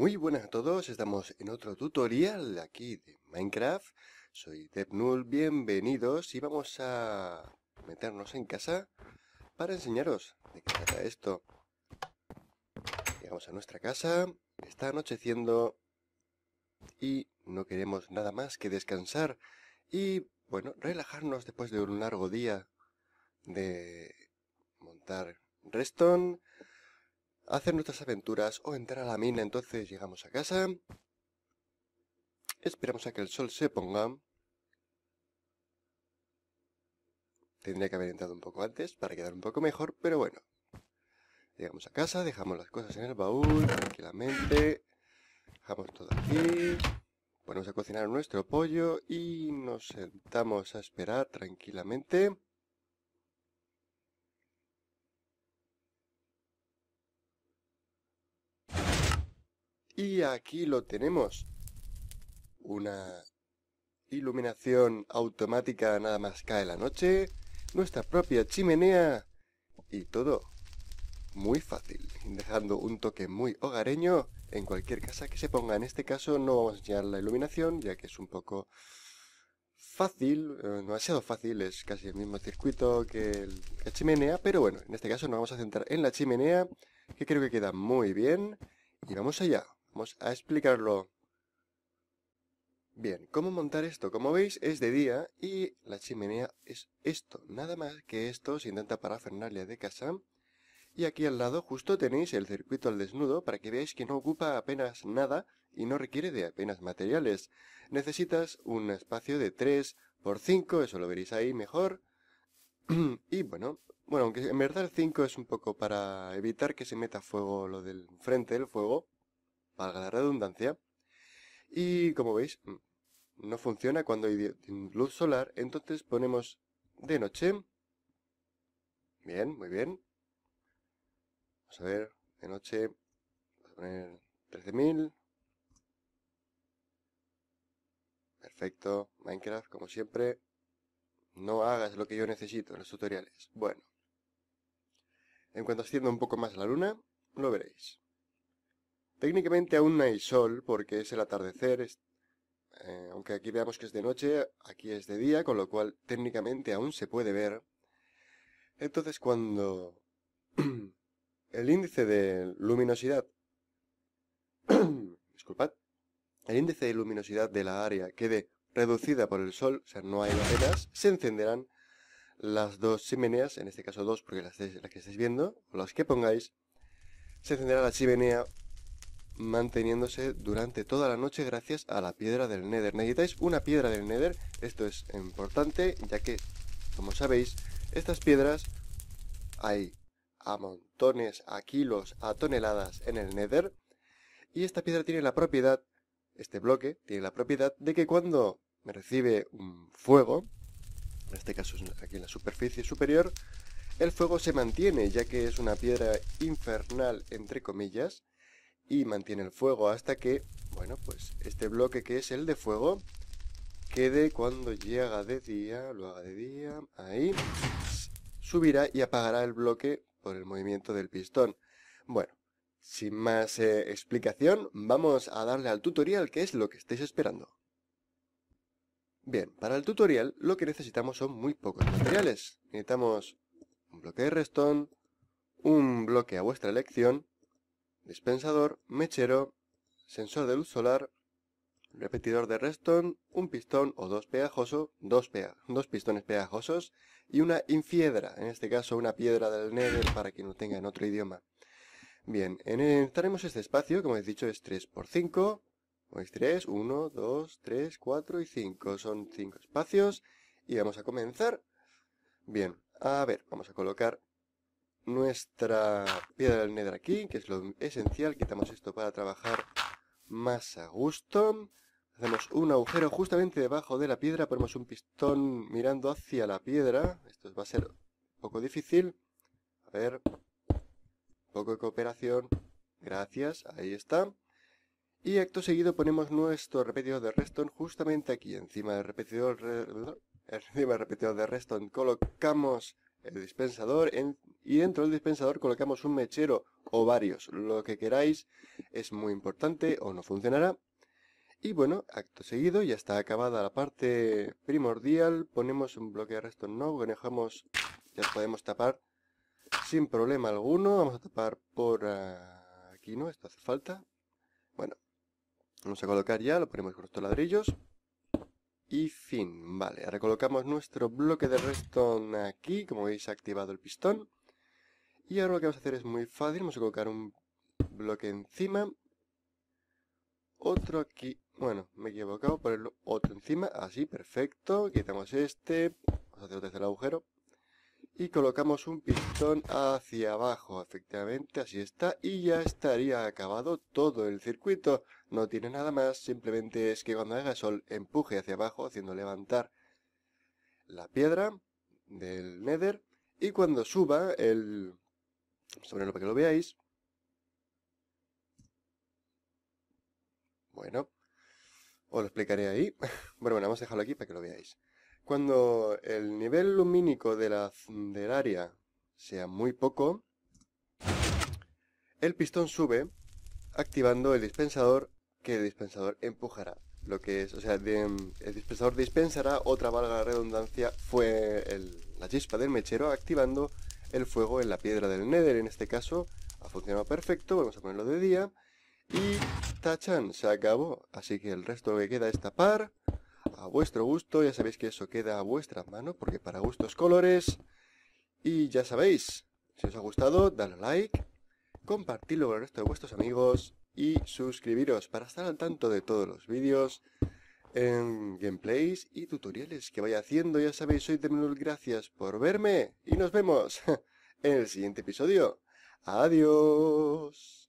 Muy buenas a todos, estamos en otro tutorial aquí de Minecraft. Soy DevNull, bienvenidos y vamos a meternos en casa para enseñaros de qué trata esto. Llegamos a nuestra casa, está anocheciendo y no queremos nada más que descansar y, bueno, relajarnos después de un largo día de montar Reston hacer nuestras aventuras o entrar a la mina. Entonces llegamos a casa. Esperamos a que el sol se ponga. Tendría que haber entrado un poco antes para quedar un poco mejor, pero bueno. Llegamos a casa, dejamos las cosas en el baúl tranquilamente. Dejamos todo aquí. Ponemos a cocinar nuestro pollo y nos sentamos a esperar tranquilamente. Y aquí lo tenemos. Una iluminación automática nada más cae la noche, nuestra propia chimenea y todo muy fácil, dejando un toque muy hogareño en cualquier casa que se ponga. En este caso no vamos a enseñar la iluminación, ya que es un poco fácil, ha eh, demasiado fácil, es casi el mismo circuito que el, la chimenea, pero bueno, en este caso nos vamos a centrar en la chimenea, que creo que queda muy bien, y vamos allá. Vamos a explicarlo. Bien, ¿cómo montar esto? Como veis, es de día y la chimenea es esto. Nada más que esto se intenta parafernalia de casa. Y aquí al lado justo tenéis el circuito al desnudo para que veáis que no ocupa apenas nada y no requiere de apenas materiales. Necesitas un espacio de 3 por 5, eso lo veréis ahí mejor. y bueno, bueno, aunque en verdad el 5 es un poco para evitar que se meta fuego lo del frente del fuego valga la redundancia. Y como veis, mm, no funciona cuando hay mm, luz solar, entonces ponemos de noche. Bien, muy bien. Vamos a ver, de noche, a poner 13.000. Perfecto, Minecraft, como siempre, no hagas lo que yo necesito en los tutoriales. Bueno, en cuanto ascienda un poco más la luna, lo veréis. Técnicamente aún no hay sol porque es el atardecer, eh, aunque aquí veamos que es de noche, aquí es de día, con lo cual técnicamente aún se puede ver. Entonces cuando el índice de luminosidad, disculpad, el índice de luminosidad de la área quede reducida por el sol, o sea, no hay laderas, se encenderán las dos chimeneas, en este caso dos porque las, las que estáis viendo, o las que pongáis, se encenderá la chimenea manteniéndose durante toda la noche gracias a la piedra del Nether. Necesitáis una piedra del Nether, esto es importante, ya que, como sabéis, estas piedras hay a montones, a kilos, a toneladas en el Nether. Y esta piedra tiene la propiedad, este bloque tiene la propiedad de que cuando me recibe un fuego, en este caso es aquí en la superficie superior, el fuego se mantiene, ya que es una piedra infernal, entre comillas, y mantiene el fuego hasta que, bueno, pues este bloque que es el de fuego quede cuando llega de día, lo haga de día, ahí, subirá y apagará el bloque por el movimiento del pistón. Bueno, sin más eh, explicación, vamos a darle al tutorial que es lo que estáis esperando. Bien, para el tutorial lo que necesitamos son muy pocos materiales. Necesitamos un bloque de restón, un bloque a vuestra elección, dispensador, mechero, sensor de luz solar, repetidor de redstone, un pistón o dos pegajoso, dos, dos pistones pegajosos y una infiedra, en este caso una piedra del Nether para quien lo tenga en otro idioma. Bien, entraremos este espacio, como he dicho es 3x5, pues 3, 1, 2, 3, 4 y 5, son 5 espacios y vamos a comenzar. Bien, a ver, vamos a colocar nuestra piedra del negra aquí, que es lo esencial. Quitamos esto para trabajar más a gusto. Hacemos un agujero justamente debajo de la piedra, ponemos un pistón mirando hacia la piedra. Esto va a ser un poco difícil. A ver, un poco de cooperación. Gracias, ahí está. Y acto seguido ponemos nuestro repetidor de redstone justamente aquí, encima del repetidor, encima del repetidor de redstone colocamos el dispensador y dentro del dispensador colocamos un mechero o varios, lo que queráis es muy importante o no funcionará. Y bueno, acto seguido, ya está acabada la parte primordial, ponemos un bloque de resto no, manejamos, ya podemos tapar sin problema alguno, vamos a tapar por aquí, ¿no? Esto hace falta. Bueno, vamos a colocar ya, lo ponemos con estos ladrillos. Y fin, vale, ahora colocamos nuestro bloque de redstone aquí, como veis ha activado el pistón. Y ahora lo que vamos a hacer es muy fácil, vamos a colocar un bloque encima. Otro aquí, bueno, me he equivocado, ponerlo otro encima, así, perfecto. Quitamos este, vamos a hacer otro tercer agujero y colocamos un pistón hacia abajo, efectivamente, así está, y ya estaría acabado todo el circuito, no tiene nada más, simplemente es que cuando haga sol empuje hacia abajo haciendo levantar la piedra del nether, y cuando suba el... sobre lo que lo veáis, bueno, os lo explicaré ahí, bueno, bueno, vamos a dejarlo aquí para que lo veáis. Cuando el nivel lumínico de la, del área sea muy poco, el pistón sube activando el dispensador que el dispensador empujará. Lo que es, o sea, el dispensador dispensará otra valga la redundancia fue la chispa del mechero activando el fuego en la piedra del Nether. En este caso ha funcionado perfecto, vamos a ponerlo de día. Y tachan, se acabó. Así que el resto que queda es tapar, a vuestro gusto, ya sabéis que eso queda a vuestra mano, porque para gustos colores. Y ya sabéis, si os ha gustado, dadle like, compartidlo con el resto de vuestros amigos y suscribiros para estar al tanto de todos los vídeos, en gameplays y tutoriales que vaya haciendo. Ya sabéis, soy de gracias por verme y nos vemos en el siguiente episodio. Adiós.